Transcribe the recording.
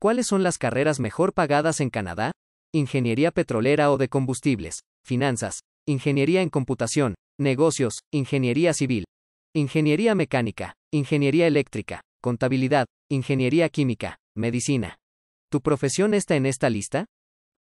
¿Cuáles son las carreras mejor pagadas en Canadá? Ingeniería petrolera o de combustibles, finanzas, ingeniería en computación, negocios, ingeniería civil, ingeniería mecánica, ingeniería eléctrica, contabilidad, ingeniería química, medicina. ¿Tu profesión está en esta lista?